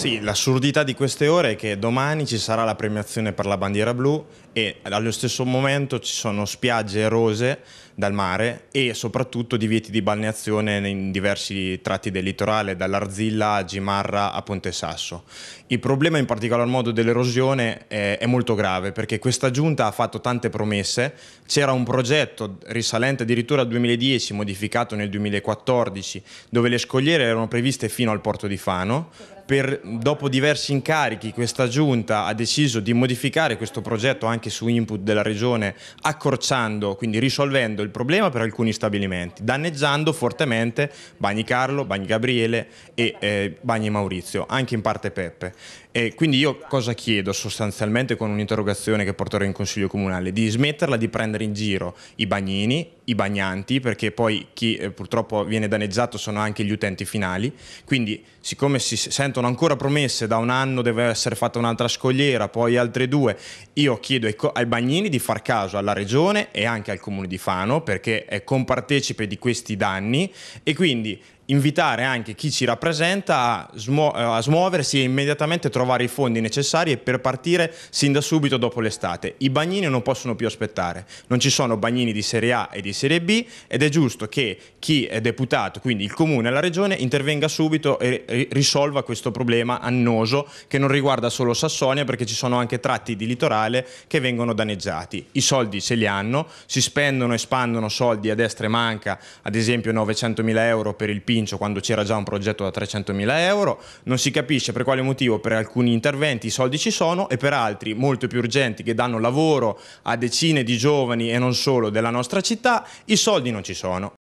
Sì, l'assurdità di queste ore è che domani ci sarà la premiazione per la bandiera blu e allo stesso momento ci sono spiagge erose dal mare e soprattutto divieti di balneazione in diversi tratti del litorale, dall'Arzilla a Gimarra a Ponte Sasso. Il problema in particolar modo dell'erosione è, molto grave perché questa giunta ha fatto tante promesse, c'era un progetto risalente addirittura al 2010, modificato nel 2014, dove le scogliere erano previste fino al porto di Fano per, dopo diversi incarichi questa giunta ha deciso di modificare questo progetto anche su input della regione accorciando, quindi risolvendo il problema per alcuni stabilimenti, danneggiando fortemente Bagni Carlo, Bagni Gabriele e eh, Bagni Maurizio, anche in parte Peppe. E quindi io cosa chiedo sostanzialmente con un'interrogazione che porterò in Consiglio Comunale? Di smetterla di prendere in giro i bagnini, i bagnanti, perché poi chi eh, purtroppo viene danneggiato sono anche gli utenti finali, quindi siccome si sentono sono ancora promesse, da un anno deve essere fatta un'altra scogliera, poi altre due. Io chiedo ai, ai bagnini di far caso alla regione e anche al comune di Fano perché è compartecipe di questi danni e quindi invitare anche chi ci rappresenta a, smu- eh, a, smuoversi e immediatamente trovare i fondi necessari per partire sin da subito dopo l'estate. I bagnini non possono più aspettare, non ci sono bagnini di Serie A e di Serie B ed è giusto che chi è deputato, quindi il Comune e la Regione, intervenga subito e risolva questo problema annoso che non riguarda solo Sassonia perché ci sono anche tratti di litorale che vengono danneggiati. I soldi ce li hanno, si spendono e spandono soldi a destra e manca, ad esempio 900 mila euro per il Pino Pincio quando c'era già un progetto da 300.000 euro, non si capisce per quale motivo per alcuni interventi i soldi ci sono e per altri molto più urgenti che danno lavoro a decine di giovani e non solo della nostra città i soldi non ci sono.